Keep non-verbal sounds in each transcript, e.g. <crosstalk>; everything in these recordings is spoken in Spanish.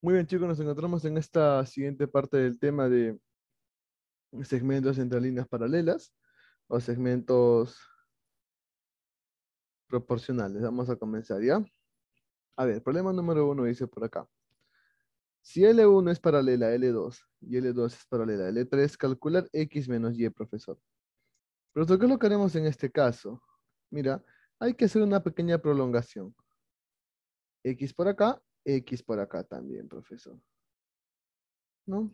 Muy bien, chicos, nos encontramos en esta siguiente parte del tema de segmentos entre líneas paralelas o segmentos proporcionales. Vamos a comenzar ya. A ver, problema número uno dice por acá. Si L1 es paralela a L2 y L2 es paralela a L3, calcular X menos Y, profesor. Pero ¿qué es lo que haremos en este caso? Mira, hay que hacer una pequeña prolongación. X por acá X por acá también, profesor. ¿No?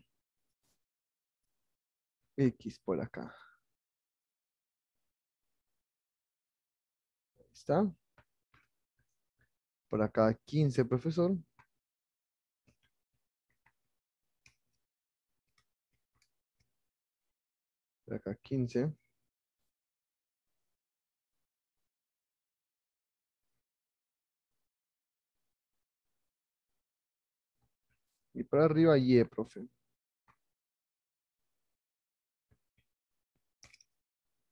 X por acá. está. Por acá 15, profesor. Por acá 15. Y para arriba Y, profe.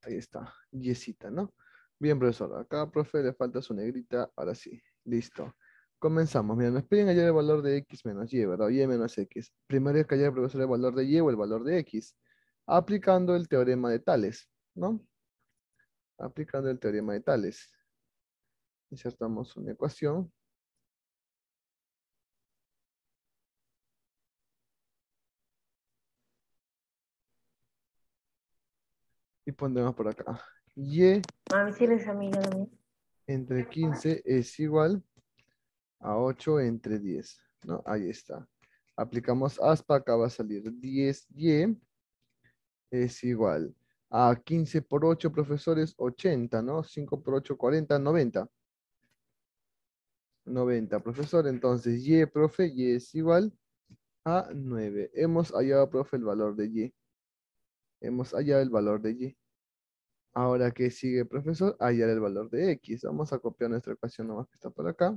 Ahí está, Yesita, ¿no? Bien, profesor. Acá, profe, le falta su negrita. Ahora sí, listo. Comenzamos. Mira, nos piden hallar el valor de x menos y, ¿verdad? y menos x. Primero hay que hallar, profesor, el valor de y o el valor de x. Aplicando el teorema de Tales, ¿no? Aplicando el teorema de Tales. Insertamos una ecuación. Y por acá. Y ah, entre 15 es igual a 8 entre 10. ¿no? Ahí está. Aplicamos aspa, acá va a salir 10y es igual a 15 por 8, profesores, 80, ¿no? 5 por 8, 40, 90. 90, profesor. Entonces, y, profe, y es igual a 9. Hemos hallado, profe, el valor de y. Hemos hallado el valor de y. Ahora que sigue, profesor, hallar ah, el valor de x. Vamos a copiar nuestra ecuación nomás que está por acá.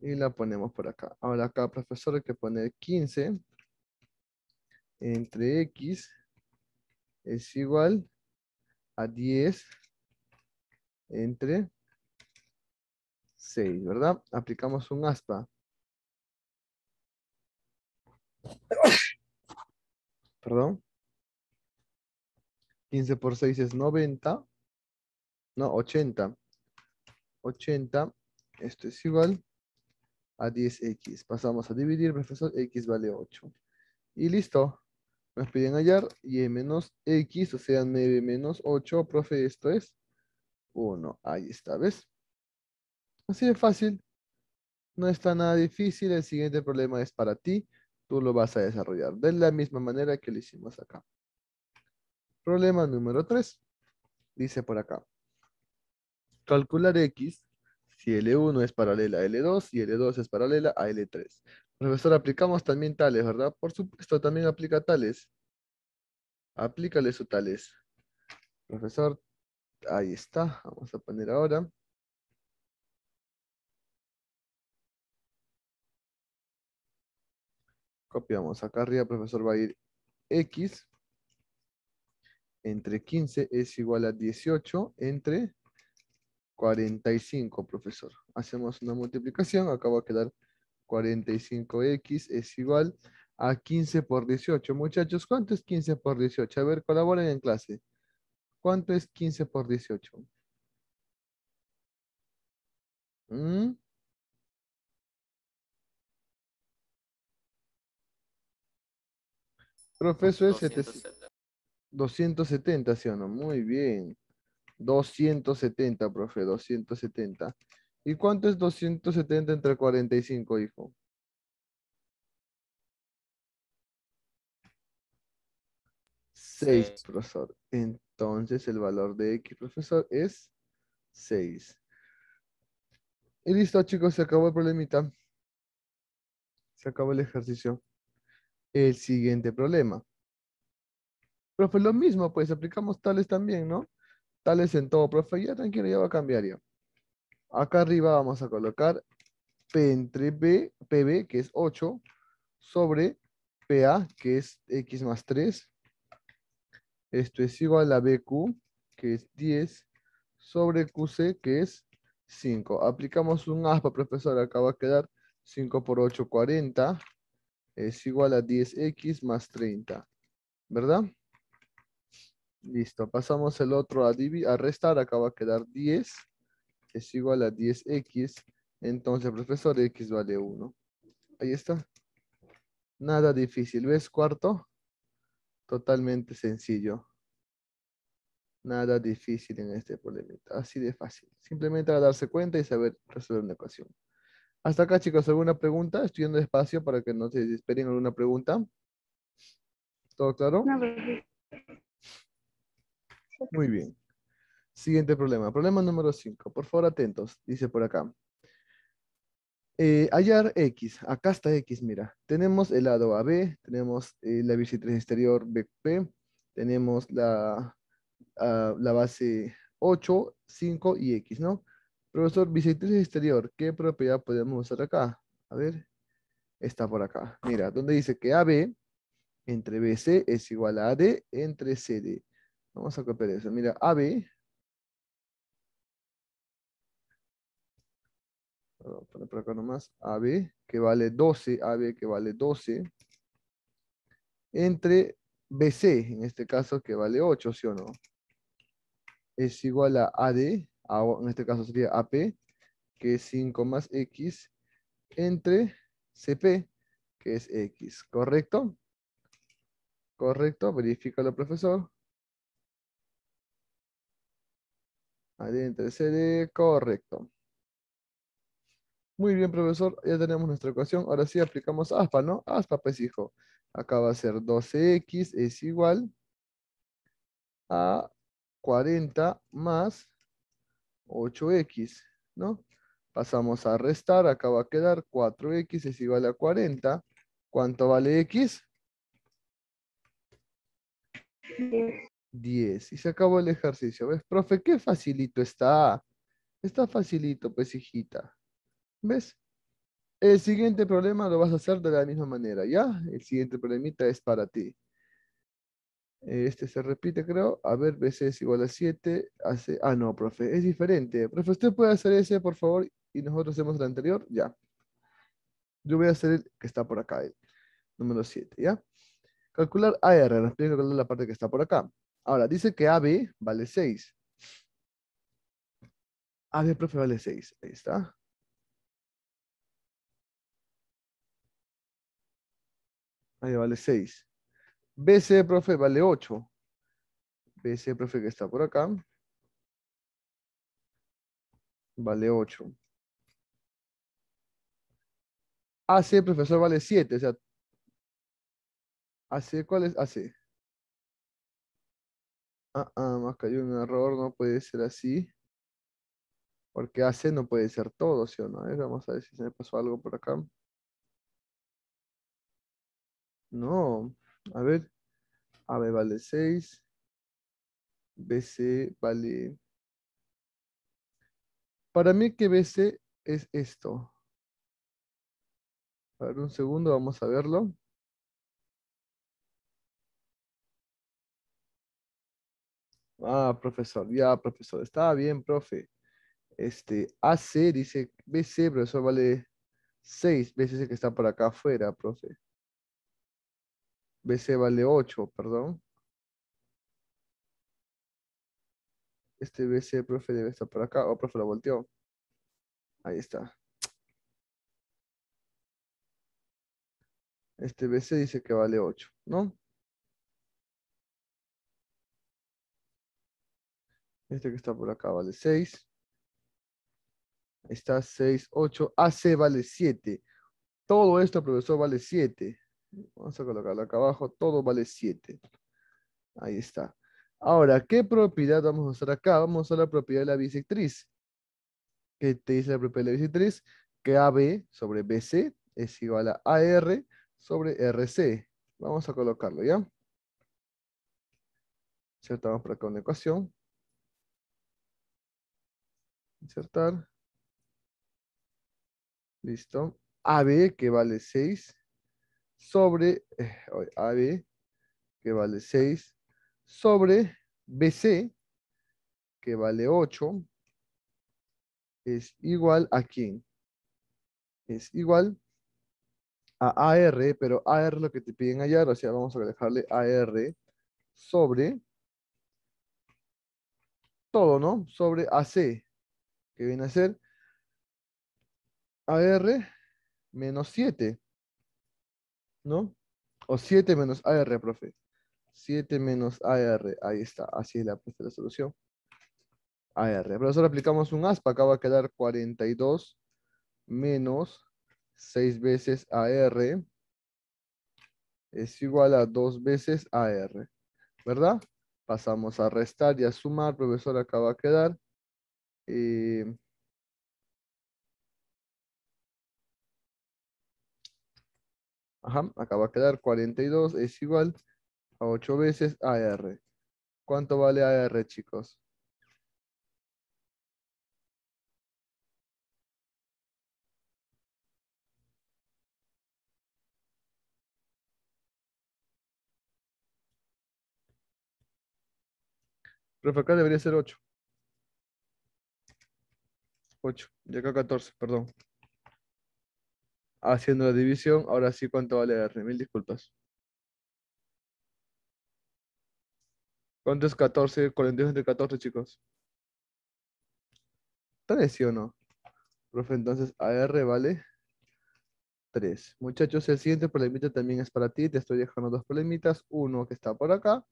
Y la ponemos por acá. Ahora acá, profesor, hay que poner 15 entre x es igual a 10 entre 6, ¿verdad? Aplicamos un aspa. <coughs> Perdón. 15 por 6 es 90. No, 80. 80. Esto es igual a 10x. Pasamos a dividir, profesor. x vale 8. Y listo. Nos piden hallar y e menos x, o sea, 9 menos 8. Profe, esto es 1. Ahí está, ¿ves? Así de fácil. No está nada difícil. El siguiente problema es para ti. Tú lo vas a desarrollar de la misma manera que lo hicimos acá. Problema número 3. Dice por acá. Calcular X si L1 es paralela a L2 y L2 es paralela a L3. Profesor, aplicamos también tales, ¿verdad? Por supuesto, también aplica tales. Aplícale su tales. Profesor, ahí está. Vamos a poner ahora. Copiamos. Acá arriba, profesor, va a ir X entre 15 es igual a 18 entre 45, profesor. Hacemos una multiplicación, acá va a quedar 45x es igual a 15 por 18. Muchachos, ¿cuánto es 15 por 18? A ver, colaboren en clase. ¿Cuánto es 15 por 18? ¿Mm? Profesor, es 270, ¿sí o no? Muy bien. 270, profe, 270. ¿Y cuánto es 270 entre 45, hijo? 6, profesor. Entonces el valor de X, profesor, es 6. Y listo, chicos, se acabó el problemita. Se acabó el ejercicio. El siguiente problema. Profe, pues, lo mismo, pues aplicamos tales también, ¿no? Tales en todo, profe, ya tranquilo, ya va a cambiar ya. Acá arriba vamos a colocar P entre B, PB, que es 8, sobre PA, que es X más 3. Esto es igual a BQ, que es 10, sobre QC, que es 5. Aplicamos un aspa, profesor, acá va a quedar 5 por 8, 40, es igual a 10X más 30, ¿verdad? Listo, pasamos el otro a, restar, acá va a quedar 10, es igual a 10x, entonces profesor x vale 1. Ahí está. Nada difícil, ¿ves cuarto? Totalmente sencillo. Nada difícil en este problema, así de fácil. Simplemente darse cuenta y saber resolver una ecuación. Hasta acá chicos, ¿alguna pregunta? Estoy yendo despacio para que no se desesperen alguna pregunta. ¿Todo claro? Muy bien. Siguiente problema. Problema número 5. Por favor, atentos. Dice por acá. Eh, hallar X. Acá está X, mira. Tenemos el lado AB, eh, tenemos la bisectriz exterior BP, tenemos la, la base 8, 5 y X, ¿no? Profesor, bisectriz exterior, ¿qué propiedad podemos usar acá? A ver, está por acá. Mira, donde dice que AB entre BC es igual a AD entre CD. Vamos a copiar eso. Mira, AB. Perdón, acá nomás. AB, que vale 12. AB, que vale 12. Entre BC, en este caso, que vale 8, ¿sí o no? Es igual a AD, en este caso sería AP, que es 5 más X, entre CP, que es X, ¿correcto? ¿Correcto? Verifícalo, profesor. Adentro de correcto. Muy bien, profesor, ya tenemos nuestra ecuación. Ahora sí aplicamos aspa, ¿no? Aspa, pues, hijo. Acá va a ser 12x es igual a 40 más 8x, ¿no? Pasamos a restar, acá va a quedar 4x es igual a 40. ¿Cuánto vale x? 10. Y se acabó el ejercicio. ¿Ves, profe? Qué facilito está. Está facilito, pues, hijita. ¿Ves? El siguiente problema lo vas a hacer de la misma manera, ¿ya? El siguiente problemita es para ti. Este se repite, creo. A ver, BC es igual a 7. Hace... Ah, no, profe, es diferente. Profe, ¿usted puede hacer ese, por favor? Y nosotros hacemos el anterior, ya. Yo voy a hacer el que está por acá, el número 7, ¿ya? Calcular AR, nos piden calcular la parte que está por acá. Ahora, dice que AB vale 6. AB, profe, vale 6. Ahí está. Ahí vale 6. BC, profe, vale 8. BC, profe, que está por acá. Vale 8. AC, profesor, vale 7. O sea, AC, ¿cuál es AC? Ah, ah, más hay un error, no puede ser así. Porque AC no puede ser todo, ¿sí o no? vamos a ver si se me pasó algo por acá. No, a ver. AB vale 6. BC vale... Para mí que BC es esto. A ver, un segundo, vamos a verlo. Ah, profesor, ya, profesor, Está bien, profe. Este, AC dice, BC, profesor, vale 6 veces el que está por acá afuera, profe. BC vale 8, perdón. Este BC, profe, debe estar por acá. Oh, profe, lo volteó. Ahí está. Este BC dice que vale 8, ¿no? Este que está por acá vale 6. Está 6, 8. AC vale 7. Todo esto, profesor, vale 7. Vamos a colocarlo acá abajo. Todo vale 7. Ahí está. Ahora, ¿qué propiedad vamos a usar acá? Vamos a usar la propiedad de la bisectriz. ¿Qué te dice la propiedad de la bisectriz? Que AB sobre BC es igual a AR sobre RC. Vamos a colocarlo, ¿ya? Aceptamos por acá una ecuación. Insertar. Listo. AB que vale 6 sobre eh, AB que vale 6 sobre BC que vale 8 es igual a quién? Es igual a AR, pero AR lo que te piden hallar, o sea, vamos a dejarle AR sobre todo, ¿no? Sobre AC que viene a ser AR menos 7, ¿no? O 7 menos AR, profe. 7 menos AR, ahí está, así es la, pues, solución. AR, Profesor, aplicamos un aspa, acá va a quedar 42 menos 6 veces AR es igual a 2 veces AR, ¿verdad? Pasamos a restar y a sumar, profesor, acá va a quedar eh, ajá, acá va a quedar 42 es igual a 8 veces AR. ¿Cuánto vale AR, chicos? Pero acá debería ser 8. 8, y acá 14, perdón. Haciendo la división, ahora sí, ¿cuánto vale R? Mil disculpas. ¿Cuánto es 14? 42 entre 14, chicos. ¿3, sí o no? Profe, entonces AR vale 3. Muchachos, el siguiente problemita también es para ti. Te estoy dejando dos problemitas. Uno que está por acá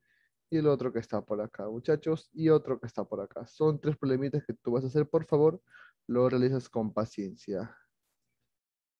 y el otro que está por acá, muchachos. Y otro que está por acá. Son tres problemitas que tú vas a hacer, por favor lo realizas con paciencia.